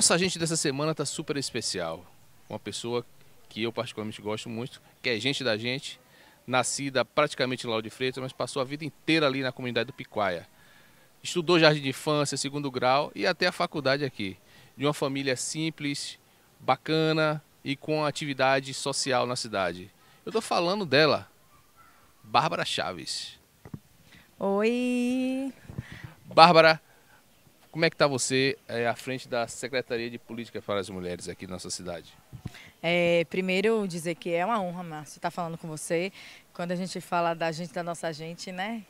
nossa gente dessa semana está super especial. Uma pessoa que eu particularmente gosto muito, que é gente da gente, nascida praticamente em Lauro de Freitas, mas passou a vida inteira ali na comunidade do Piquaia. Estudou jardim de infância, segundo grau e até a faculdade aqui. De uma família simples, bacana e com atividade social na cidade. Eu estou falando dela, Bárbara Chaves. Oi! Bárbara, como é que está você é, à frente da Secretaria de Política para as Mulheres aqui na nossa cidade? É, primeiro dizer que é uma honra, Márcio, estar tá falando com você. Quando a gente fala da gente, da nossa gente, né?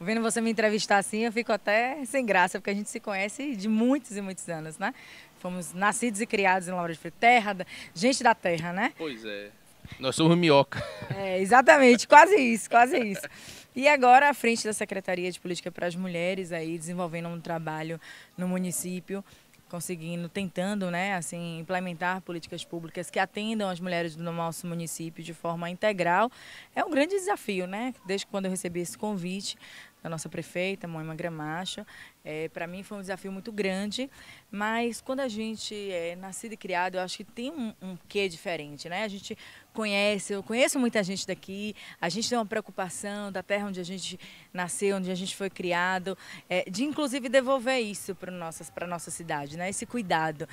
Vendo você me entrevistar assim, eu fico até sem graça, porque a gente se conhece de muitos e muitos anos, né? Fomos nascidos e criados em Laura de terra, gente da terra, né? Pois é. Nós somos minhoca. É, exatamente, quase isso, quase isso. E agora à frente da Secretaria de Política para as Mulheres, aí desenvolvendo um trabalho no município conseguindo, tentando, né, assim, implementar políticas públicas que atendam as mulheres do nosso município de forma integral, é um grande desafio, né? Desde quando eu recebi esse convite, da nossa prefeita, Moema Gramacho. É, Para mim foi um desafio muito grande, mas quando a gente é nascido e criado, eu acho que tem um, um quê diferente, né? A gente conhece, eu conheço muita gente daqui, a gente tem uma preocupação da terra onde a gente nasceu, onde a gente foi criado, é, de inclusive devolver isso para a nossa cidade, né? Esse cuidado.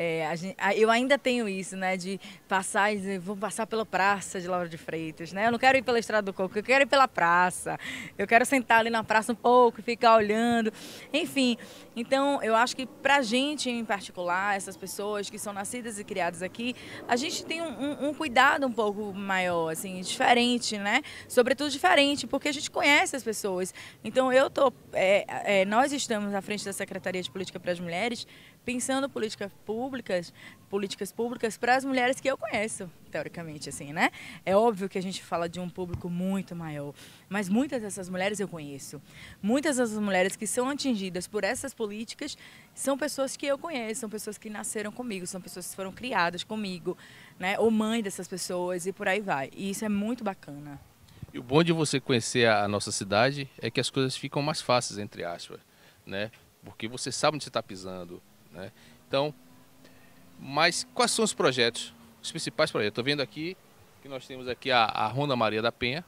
É, gente, eu ainda tenho isso, né? De passar e dizer, vou passar pela praça de Laura de Freitas, né? Eu não quero ir pela Estrada do Coco, eu quero ir pela praça. Eu quero sentar ali na praça um pouco ficar olhando. Enfim, então eu acho que pra gente em particular, essas pessoas que são nascidas e criadas aqui, a gente tem um, um, um cuidado um pouco maior, assim, diferente, né? Sobretudo diferente, porque a gente conhece as pessoas. Então eu tô, é, é, nós estamos à frente da Secretaria de Política para as Mulheres pensando políticas públicas, políticas públicas para as mulheres que eu conheço, teoricamente assim, né? É óbvio que a gente fala de um público muito maior, mas muitas dessas mulheres eu conheço. Muitas dessas mulheres que são atingidas por essas políticas são pessoas que eu conheço, são pessoas que nasceram comigo, são pessoas que foram criadas comigo, né? Ou mãe dessas pessoas e por aí vai. E isso é muito bacana. E o bom de você conhecer a nossa cidade é que as coisas ficam mais fáceis, entre aspas, né? Porque você sabe onde você está pisando, né? Então, mas quais são os projetos? Os principais projetos? Estou vendo aqui que nós temos aqui a, a Ronda Maria da Penha,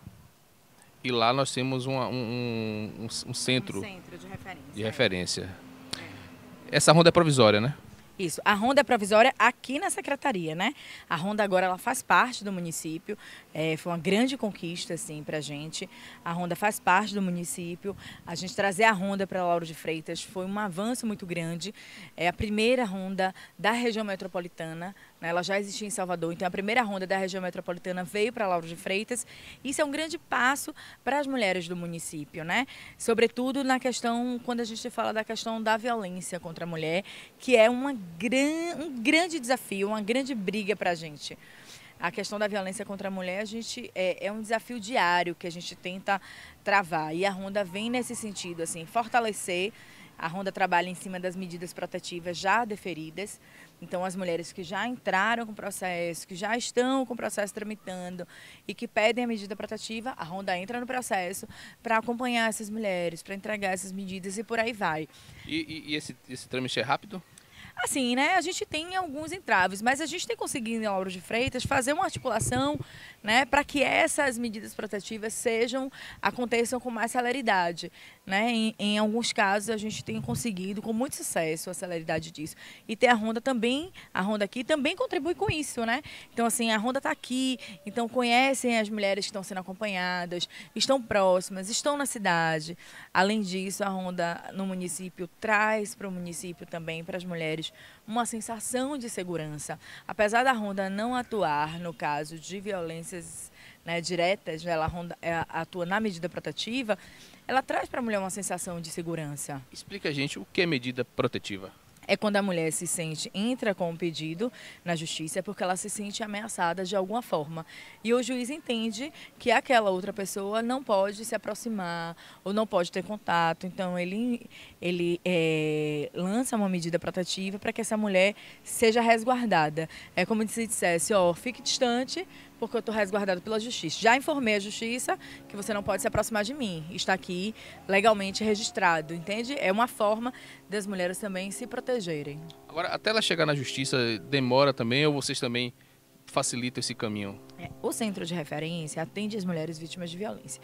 e lá nós temos uma, um, um, um, centro, um centro de referência. De é. referência. É. Essa ronda é provisória, né? Isso. A ronda é provisória aqui na secretaria, né? A ronda agora ela faz parte do município. É, foi uma grande conquista assim para gente. A ronda faz parte do município. A gente trazer a ronda para Lauro de Freitas foi um avanço muito grande. É a primeira ronda da região metropolitana. Né? Ela já existia em Salvador, então é a primeira ronda da região metropolitana veio para Lauro de Freitas. Isso é um grande passo para as mulheres do município, né? Sobretudo na questão quando a gente fala da questão da violência contra a mulher, que é uma gran, um grande desafio, uma grande briga para a gente. A questão da violência contra a mulher, a gente é, é, um desafio diário que a gente tenta travar. E a Ronda vem nesse sentido, assim, fortalecer. A Ronda trabalha em cima das medidas protetivas já deferidas. Então, as mulheres que já entraram com o processo, que já estão com o processo tramitando e que pedem a medida protetiva, a Ronda entra no processo para acompanhar essas mulheres, para entregar essas medidas e por aí vai. E, e, e esse, esse trâmite é rápido? Assim, né? A gente tem alguns entraves, mas a gente tem conseguido, em Lauro de Freitas, fazer uma articulação né, para que essas medidas protetivas sejam aconteçam com mais celeridade. Né? Em, em, alguns casos, a gente tem conseguido, com muito sucesso, a celeridade disso. E ter a Ronda também, a Ronda aqui também contribui com isso, né? Então, assim, a Ronda está aqui, então conhecem as mulheres que estão sendo acompanhadas, estão próximas, estão na cidade. Além disso, a Ronda no município traz para o município também, para as mulheres mulheres uma sensação de segurança. Apesar da Ronda não atuar no caso de violências né, diretas, né, ela ronda, é, atua na medida protetiva, ela traz para a mulher uma sensação de segurança. Explica a gente o que é medida protetiva é quando a mulher se sente, entra com um pedido na justiça, é porque ela se sente ameaçada de alguma forma. E o juiz entende que aquela outra pessoa não pode se aproximar ou não pode ter contato. Então ele, ele é, lança uma medida protetiva para que essa mulher seja resguardada. É como se dissesse, ó, fique distante, porque eu estou resguardado pela justiça. Já informei a justiça que você não pode se aproximar de mim. Está aqui legalmente registrado, entende? É uma forma das mulheres também se protegerem. Agora, até ela chegar na justiça, demora também ou vocês também facilitam esse caminho? É, o centro de referência atende as mulheres vítimas de violência.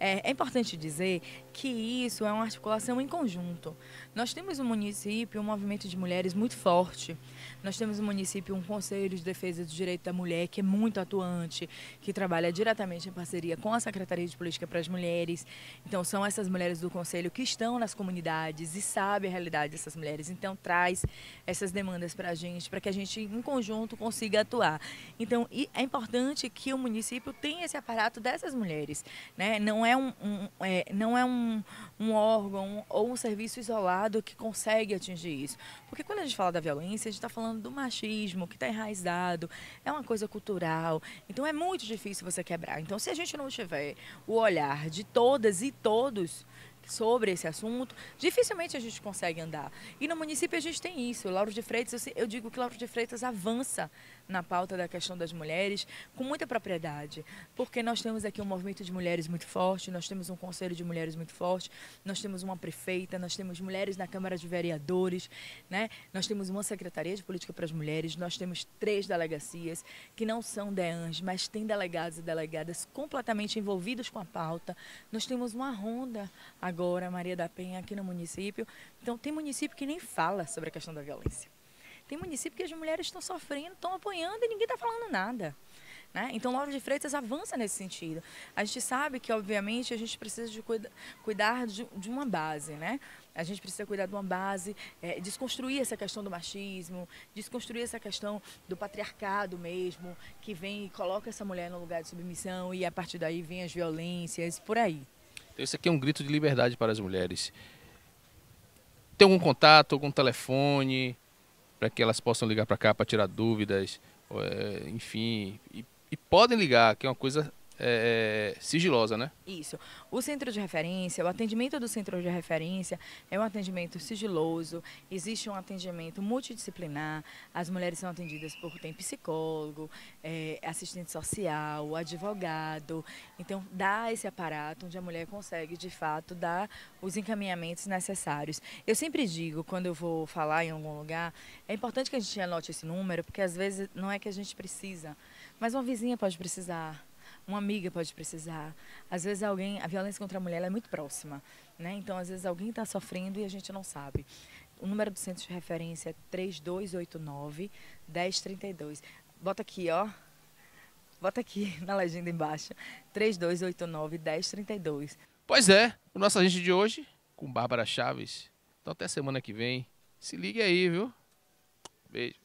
É, é importante dizer que isso é uma articulação em conjunto. Nós temos no um município um movimento de mulheres muito forte. Nós temos no um município um Conselho de Defesa do Direito da Mulher que é muito atuante, que trabalha diretamente em parceria com a Secretaria de Política para as Mulheres. Então, são essas mulheres do Conselho que estão nas comunidades e sabem a realidade dessas mulheres. Então, traz essas demandas para a gente, para que a gente, em conjunto, consiga atuar. Então, é importante que o município tenha esse aparato dessas mulheres. Né? Não é é um, um é, não é um, um órgão ou um serviço isolado que consegue atingir isso. Porque quando a gente fala da violência, a gente está falando do machismo que está enraizado, é uma coisa cultural. Então é muito difícil você quebrar. Então, se a gente não tiver o olhar de todas e todos, sobre esse assunto, dificilmente a gente consegue andar. E no município a gente tem isso. O Lauro de Freitas, eu, digo que o Lauro de Freitas avança na pauta da questão das mulheres com muita propriedade, porque nós temos aqui um movimento de mulheres muito forte, nós temos um conselho de mulheres muito forte, nós temos uma prefeita, nós temos mulheres na Câmara de Vereadores, né? Nós temos uma secretaria de política para as mulheres, nós temos três delegacias que não são DEANs, mas têm delegados e delegadas completamente envolvidos com a pauta. Nós temos uma ronda agora, Maria da Penha, aqui no município. Então tem município que nem fala sobre a questão da violência. Tem município que as mulheres estão sofrendo, estão apoiando e ninguém está falando nada. Né? Então, Lauro de Freitas avança nesse sentido. A gente sabe que, obviamente, a gente precisa de cuida, cuidar de, de, uma base. Né? A gente precisa cuidar de uma base, é, desconstruir essa questão do machismo, desconstruir essa questão do patriarcado mesmo, que vem e coloca essa mulher no lugar de submissão e, a partir daí, vem as violências, por aí. Então, isso aqui é um grito de liberdade para as mulheres. Tem algum contato, algum telefone? para que elas possam ligar para cá para tirar dúvidas, é, enfim. E, e podem ligar, que é uma coisa é, é, sigilosa, né? Isso. O centro de referência, o atendimento do centro de referência é um atendimento sigiloso, existe um atendimento multidisciplinar, as mulheres são atendidas por tem psicólogo, é, assistente social, advogado. Então, dá esse aparato onde a mulher consegue, de fato, dar os encaminhamentos necessários. Eu sempre digo, quando eu vou falar em algum lugar, é importante que a gente anote esse número, porque às vezes não é que a gente precisa, mas uma vizinha pode precisar uma amiga pode precisar. Às vezes alguém, a violência contra a mulher é muito próxima, né? Então às vezes alguém está sofrendo e a gente não sabe. O número do centro de referência é 3289 1032. Bota aqui, ó. Bota aqui na legenda embaixo. 3289 1032. Pois é, o nosso agente de hoje com Bárbara Chaves. Então até semana que vem. Se ligue aí, viu? Beijo.